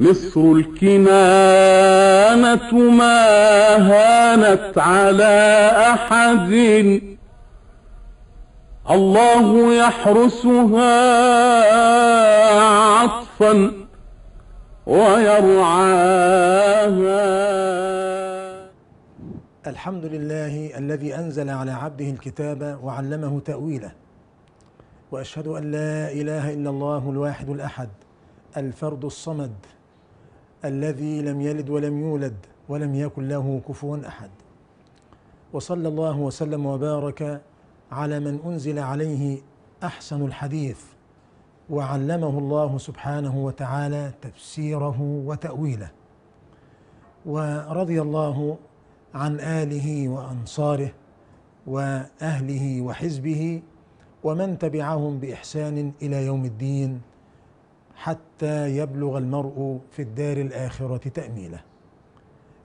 مصر الكنانة ما هانت على أحد الله يحرسها عطفا ويرعاها الحمد لله الذي أنزل على عبده الكتاب وعلمه تأويله وأشهد أن لا إله إلا الله الواحد الأحد الفرد الصمد الذي لم يلد ولم يولد ولم يكن له كفوا احد وصلى الله وسلم وبارك على من انزل عليه احسن الحديث وعلمه الله سبحانه وتعالى تفسيره وتاويله ورضي الله عن اله وانصاره واهله وحزبه ومن تبعهم باحسان الى يوم الدين حتى يبلغ المرء في الدار الآخرة تأميله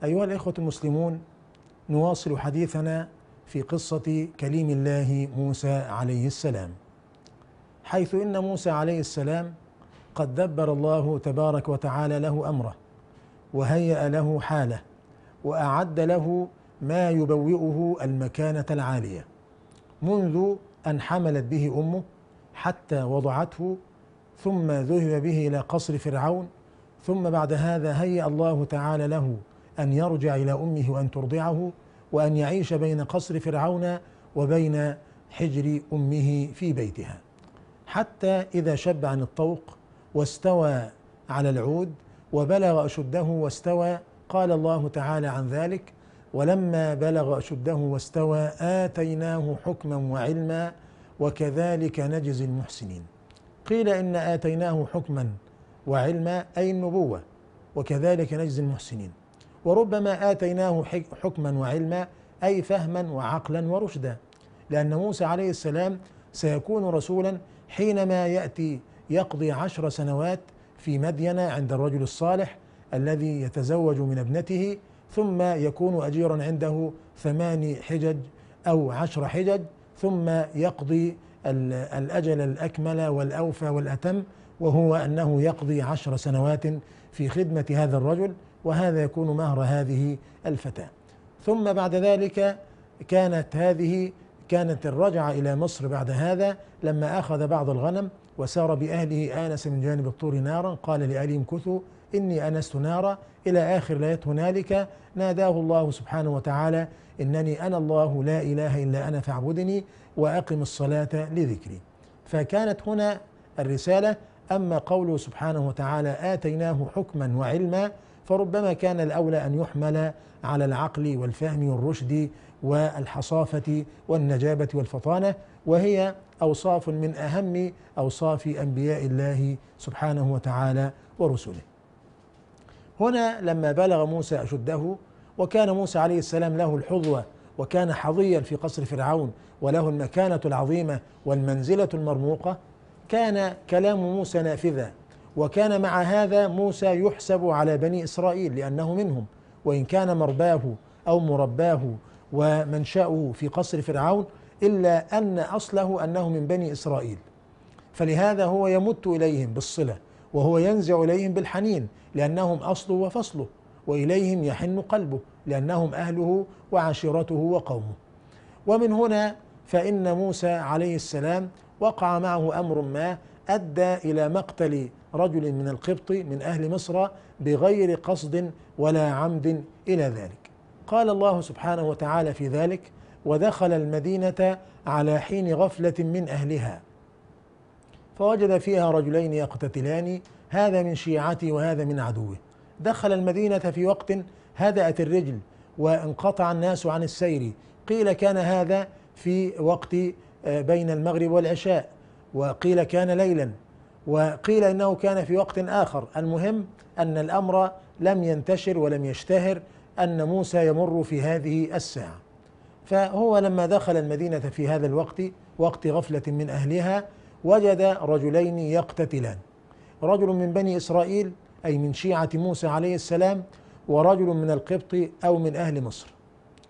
أيها الإخوة المسلمون نواصل حديثنا في قصة كليم الله موسى عليه السلام حيث إن موسى عليه السلام قد دبر الله تبارك وتعالى له أمره وهيأ له حاله وأعد له ما يبوئه المكانة العالية منذ أن حملت به أمه حتى وضعته ثم ذهب به إلى قصر فرعون ثم بعد هذا هيأ الله تعالى له أن يرجع إلى أمه وأن ترضعه وأن يعيش بين قصر فرعون وبين حجر أمه في بيتها حتى إذا شب عن الطوق واستوى على العود وبلغ أشده واستوى قال الله تعالى عن ذلك ولما بلغ أشده واستوى آتيناه حكما وعلما وكذلك نجزي المحسنين قيل إن آتيناه حكما وعلما أي النبوة وكذلك نجزي المحسنين وربما آتيناه حكما وعلما أي فهما وعقلا ورشدا لأن موسى عليه السلام سيكون رسولا حينما يأتي يقضي عشر سنوات في مدينة عند الرجل الصالح الذي يتزوج من ابنته ثم يكون أجيرا عنده ثماني حجج أو عشر حجج ثم يقضي الأجل الأكمل والأوفى والأتم وهو أنه يقضي عشر سنوات في خدمة هذا الرجل وهذا يكون مهر هذه الفتاة ثم بعد ذلك كانت هذه كانت الرجعة إلى مصر بعد هذا لما أخذ بعض الغنم وسار بأهله آنس من جانب الطور نارا قال لأهلهم كثوا إني أنست نارا إلى آخر الآية هنالك ناداه الله سبحانه وتعالى إنني أنا الله لا إله إلا أنا فاعبدني وأقم الصلاة لذكري فكانت هنا الرسالة أما قوله سبحانه وتعالى آتيناه حكما وعلما فربما كان الأولى أن يحمل على العقل والفهم والرشد والحصافة والنجابة والفطانة وهي أوصاف من أهم أوصاف أنبياء الله سبحانه وتعالى ورسله هنا لما بلغ موسى أشده وكان موسى عليه السلام له الحظوة وكان حظيا في قصر فرعون وله المكانة العظيمة والمنزلة المرموقة كان كلام موسى نافذا وكان مع هذا موسى يحسب على بني إسرائيل لأنه منهم وإن كان مرباه أو مرباه ومنشأه في قصر فرعون إلا أن أصله أنه من بني إسرائيل فلهذا هو يمت إليهم بالصلة وهو ينزع إليهم بالحنين لأنهم أصله وفصله وإليهم يحن قلبه لأنهم أهله وعشيرته وقومه ومن هنا فإن موسى عليه السلام وقع معه أمر ما أدى إلى مقتل رجل من القبط من أهل مصر بغير قصد ولا عمد إلى ذلك قال الله سبحانه وتعالى في ذلك ودخل المدينة على حين غفلة من أهلها فوجد فيها رجلين يقتتلان هذا من شيعته وهذا من عدوه دخل المدينة في وقت هدأت الرجل وانقطع الناس عن السير قيل كان هذا في وقت آه، بين المغرب والعشاء وقيل كان ليلا وقيل انه كان في وقت اخر المهم ان الامر لم ينتشر ولم يشتهر ان موسى يمر في هذه الساعه فهو لما دخل المدينه في هذا الوقت وقت غفله من اهلها وجد رجلين يقتتلان رجل من بني إسرائيل أي من شيعة موسى عليه السلام ورجل من القبط أو من أهل مصر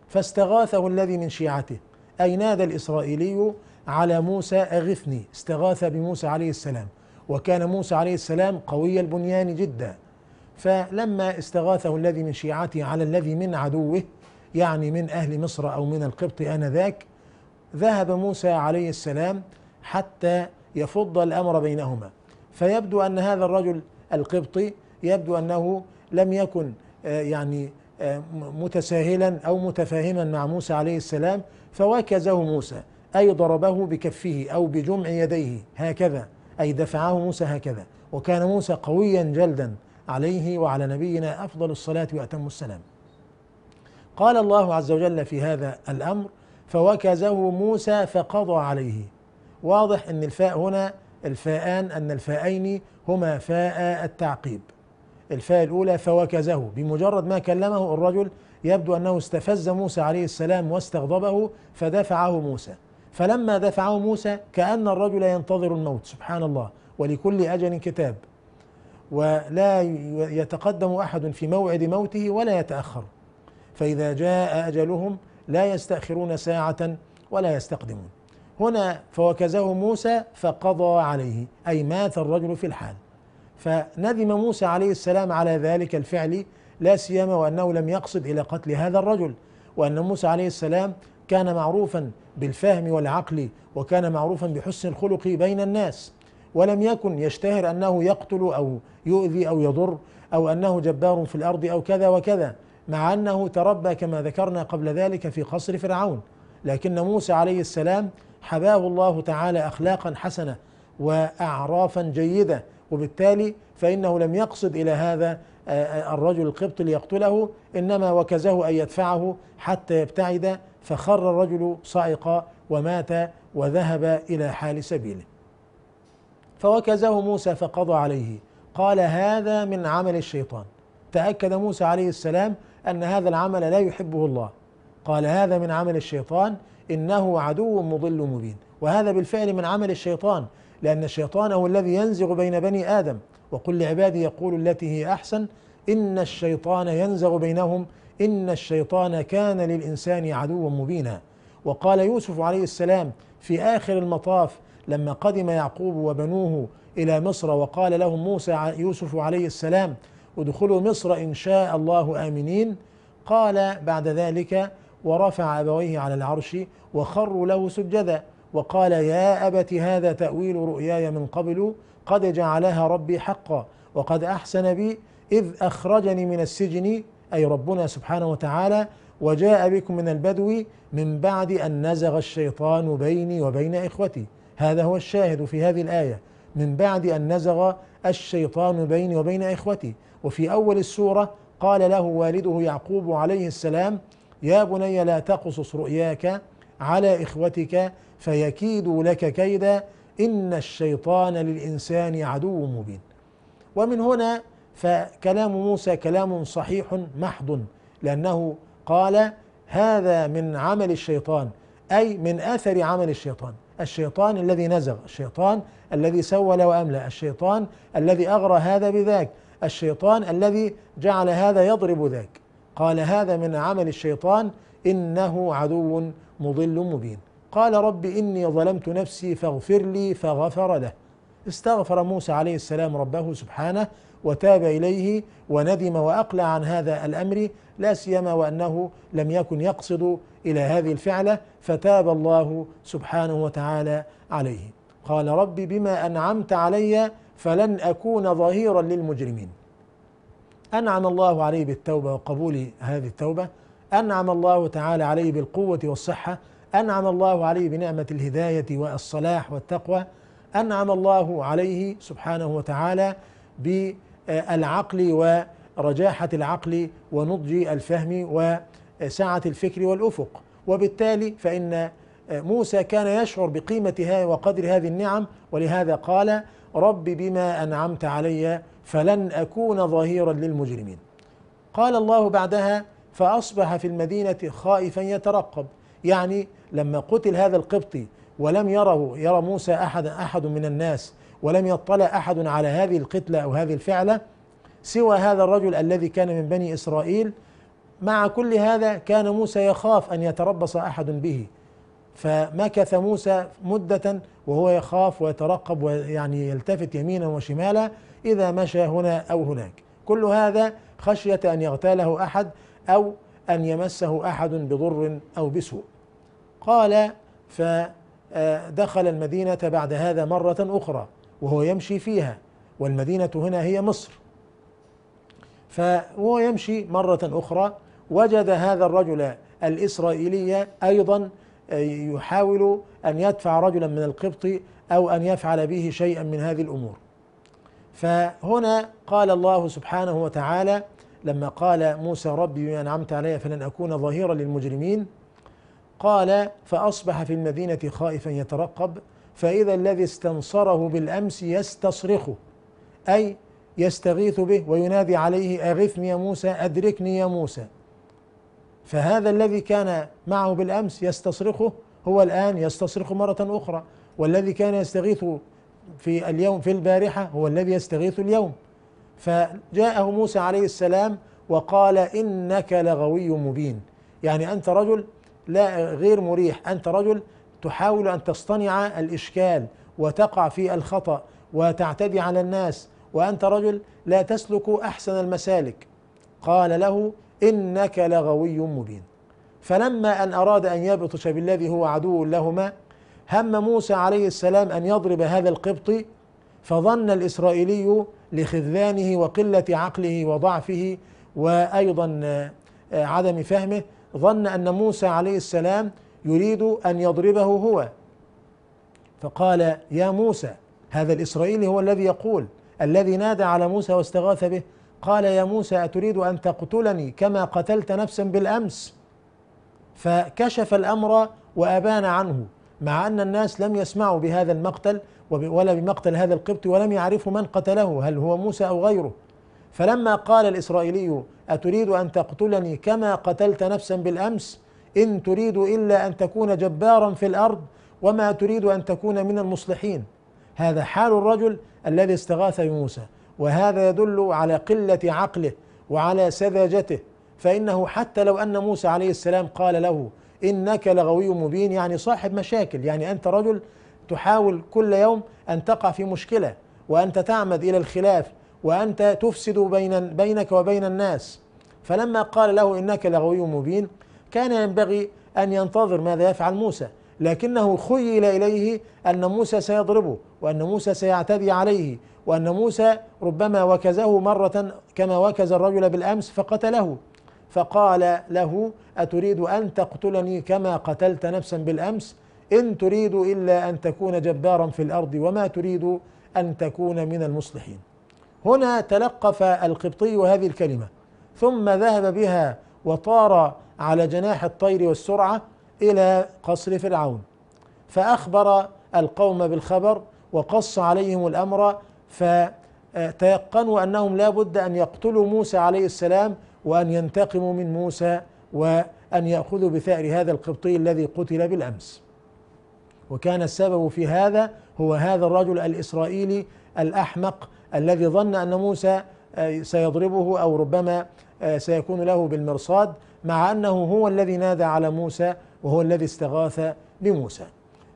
فاستغاثه الذي من شيعته أي نادى الإسرائيلي على موسى أغثني استغاث بموسى عليه السلام وكان موسى عليه السلام قوي البنيان جدا فلما استغاثه الذي من شيعته على الذي من عدوه يعني من أهل مصر أو من القبط آنذاك ذهب موسى عليه السلام حتى يفض الامر بينهما فيبدو ان هذا الرجل القبطي يبدو انه لم يكن آه، يعني آه، متساهلا او متفاهما مع موسى عليه السلام فوكزه موسى اي ضربه بكفه او بجمع يديه هكذا اي دفعه موسى هكذا وكان موسى قويا جلدا عليه وعلى نبينا افضل الصلاه واتم السلام. قال الله عز وجل في هذا الامر فوكزه موسى فقضى عليه واضح ان الفاء هنا الفاءان ان الفاءين هما فاء التعقيب الفاء الاولى فوكزه بمجرد ما كلمه الرجل يبدو انه استفز موسى عليه السلام واستغضبه فدفعه موسى فلما دفعه موسى كان الرجل ينتظر الموت سبحان الله ولكل اجل كتاب ولا يتقدم احد في موعد موته ولا يتاخر فاذا جاء اجلهم لا يستاخرون ساعه ولا يستقدمون هنا فوكزه موسى فقضى عليه أي مات الرجل في الحال فندم موسى عليه السلام على ذلك الفعل لا سيما وأنه لم يقصد إلى قتل هذا الرجل وأن موسى عليه السلام كان معروفا بالفهم والعقل وكان معروفا بحسن الخلق بين الناس ولم يكن يشتهر أنه يقتل أو يؤذي أو يضر أو أنه جبار في الأرض أو كذا وكذا مع أنه تربى كما ذكرنا قبل ذلك في قصر فرعون لكن موسى عليه السلام حباه الله تعالى اخلاقا حسنه واعرافا جيده وبالتالي فانه لم يقصد الى هذا آه، آه، الرجل القبط ليقتله انما وكزه ان يدفعه حتى يبتعد فخر الرجل صائقا ومات وذهب الى حال سبيله فوكزه موسى فقضى عليه قال هذا من عمل الشيطان تاكد موسى عليه السلام ان هذا العمل لا يحبه الله قال هذا من عمل الشيطان إنه عدو مضل مبين وهذا بالفعل من عمل الشيطان لأن الشيطان هو الذي ينزغ بين بني آدم وقل لعبادي يقول التي هي أحسن إن الشيطان ينزغ بينهم إن الشيطان كان للإنسان عدوا مبينا وقال يوسف عليه السلام في آخر المطاف لما قدم يعقوب وبنوه إلى مصر وقال لهم موسى يوسف عليه السلام ادخلوا مصر إن شاء الله آمنين قال بعد ذلك ورفع أبويه على العرش وخروا له سجدا وقال يا أبت هذا تأويل رؤياي من قبل قد جعلها ربي حقا وقد أحسن بي إذ أخرجني من السجن أي ربنا سبحانه وتعالى وجاء بكم من البدو من بعد أن نزغ الشيطان بيني وبين إخوتي هذا هو الشاهد في هذه الآية من بعد أن نزغ الشيطان بيني وبين إخوتي وفي أول السورة قال له والده يعقوب عليه السلام يا بني لا تقصص رؤياك على إخوتك فيكيدوا لك كيدا إن الشيطان للإنسان عدو مبين ومن هنا فكلام موسى كلام صحيح محض لأنه قال هذا من عمل الشيطان أي من أثر عمل الشيطان الشيطان الذي نزغ الشيطان الذي سول وأملأ الشيطان الذي أغرى هذا بذاك الشيطان الذي جعل هذا يضرب ذاك قال هذا من عمل الشيطان انه عدو مضل مبين قال رب اني ظلمت نفسي فاغفر لي فغفر له استغفر موسى عليه السلام ربه سبحانه وتاب اليه وندم واقلع عن هذا الامر لا سيما وانه لم يكن يقصد الى هذه الفعله فتاب الله سبحانه وتعالى عليه قال رب بما انعمت علي فلن اكون ظهيرا للمجرمين أنعم الله عليه بالتوبة وقبول هذه التوبة أنعم الله تعالى عليه بالقوة والصحة أنعم الله عليه بنعمة الهداية والصلاح والتقوى أنعم الله عليه سبحانه وتعالى بالعقل ورجاحة العقل ونضج الفهم وسعة الفكر والأفق وبالتالي فإن موسى كان يشعر بقيمتها وقدر هذه النعم ولهذا قال رب بما أنعمت علي فلن أكون ظهيرا للمجرمين قال الله بعدها فأصبح في المدينة خائفا يترقب يعني لما قتل هذا القبطي ولم يره يرى موسى أحد أحد من الناس ولم يطلع أحد على هذه القتلة أو هذه الفعلة سوى هذا الرجل الذي كان من بني إسرائيل مع كل هذا كان موسى يخاف أن يتربص أحد به فمكث موسى مدة وهو يخاف ويترقب ويعني يلتفت يمينا وشمالا إذا مشى هنا أو هناك كل هذا خشية أن يغتاله أحد أو أن يمسه أحد بضر أو بسوء قال فدخل آه، المدينة بعد هذا مرة أخرى وهو يمشي فيها والمدينة هنا هي مصر فهو يمشي مرة أخرى وجد هذا الرجل الإسرائيلي أيضا يحاول أن يدفع رجلا من القبط أو أن يفعل به شيئا من هذه الأمور فهنا قال الله سبحانه وتعالى لما قال موسى ربي بما أنعمت علي فلن أكون ظهيرا للمجرمين قال فأصبح في المدينة خائفا يترقب فإذا الذي استنصره بالأمس يستصرخه أي يستغيث به وينادي عليه أغثني يا موسى أدركني يا موسى فهذا الذي كان معه بالامس يستصرخه هو الان يستصرخ مره اخرى والذي كان يستغيث في اليوم في البارحه هو الذي يستغيث اليوم فجاءه موسى عليه السلام وقال انك لغوي مبين يعني انت رجل لا غير مريح انت رجل تحاول ان تصطنع الاشكال وتقع في الخطا وتعتدي على الناس وانت رجل لا تسلك احسن المسالك قال له إنك لغوي مبين فلما أن أراد أن يبطش بالذي هو عدو لهما هم موسى عليه السلام أن يضرب هذا القبطي فظن الإسرائيلي لخذلانه وقلة عقله وضعفه وأيضا آه، عدم فهمه ظن أن موسى عليه السلام يريد أن يضربه هو فقال يا موسى هذا الإسرائيلي هو الذي يقول الذي نادى على موسى واستغاث به قال يا موسى أتريد أن تقتلني كما قتلت نفسا بالأمس فكشف الأمر وأبان عنه مع أن الناس لم يسمعوا بهذا المقتل ولا بمقتل هذا القبطي ولم يعرفوا من قتله هل هو موسى أو غيره فلما قال الإسرائيلي أتريد أن تقتلني كما قتلت نفسا بالأمس إن تريد إلا أن تكون جبارا في الأرض وما تريد أن تكون من المصلحين هذا حال الرجل الذي استغاث بموسى وهذا يدل على قله عقله وعلى سذاجته فانه حتى لو ان موسى عليه السلام قال له انك لغوي مبين يعني صاحب مشاكل يعني انت رجل تحاول كل يوم ان تقع في مشكله وانت تعمد الى الخلاف وانت تفسد بين بينك وبين الناس فلما قال له انك لغوي مبين كان ينبغي ان ينتظر ماذا يفعل موسى لكنه خيل اليه ان موسى سيضربه وان موسى سيعتدي عليه وأن موسى ربما وكزه مرة كما وكز الرجل بالأمس فقتله فقال له أتريد أن تقتلني كما قتلت نفسا بالأمس إن تريد إلا أن تكون جبارا في الأرض وما تريد أن تكون من المصلحين هنا تلقف القبطي هذه الكلمة ثم ذهب بها وطار على جناح الطير والسرعة إلى قصر فرعون فأخبر القوم بالخبر وقص عليهم الأمر فتيقنوا أنهم لا بد أن يقتلوا موسى عليه السلام وأن ينتقموا من موسى وأن يأخذوا بثأر هذا القبطي الذي قتل بالأمس وكان السبب في هذا هو هذا الرجل الإسرائيلي الأحمق الذي ظن أن موسى آه، سيضربه أو ربما آه، سيكون له بالمرصاد مع أنه هو الذي نادى على موسى وهو الذي استغاث بموسى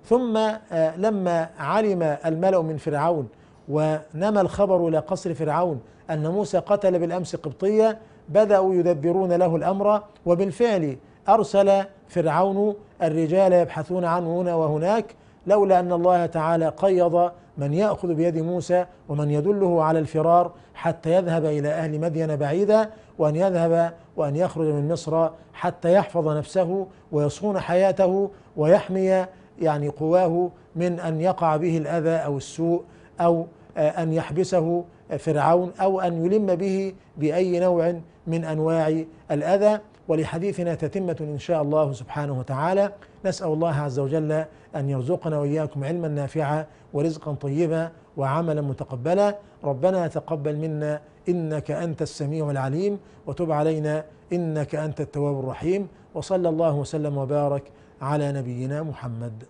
ثم آه، لما علم الملأ من فرعون ونما الخبر إلى قصر فرعون أن موسى قتل بالأمس قبطية بدأوا يدبرون له الأمر وبالفعل أرسل فرعون الرجال يبحثون عنه هنا وهناك لولا أن الله تعالى قيض من يأخذ بيد موسى ومن يدله على الفرار حتى يذهب إلى أهل مدين بعيدا وأن يذهب وأن يخرج من مصر حتى يحفظ نفسه ويصون حياته ويحمي يعني قواه من أن يقع به الأذى أو السوء أو آه، أن يحبسه فرعون أو أن يلم به بأي نوع من أنواع الأذى ولحديثنا تتمة إن شاء الله سبحانه وتعالى نسأل الله عز وجل أن يرزقنا وإياكم علما نافعا ورزقا طيبا وعملا متقبلا ربنا تقبل منا إنك أنت السميع العليم وتب علينا إنك أنت التواب الرحيم وصلى الله وسلم وبارك على نبينا محمد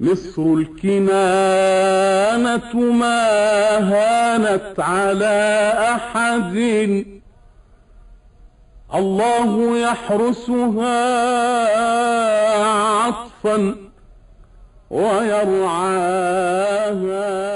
مصر الكنانة ما هانت على أحد الله يحرسها عطفا ويرعاها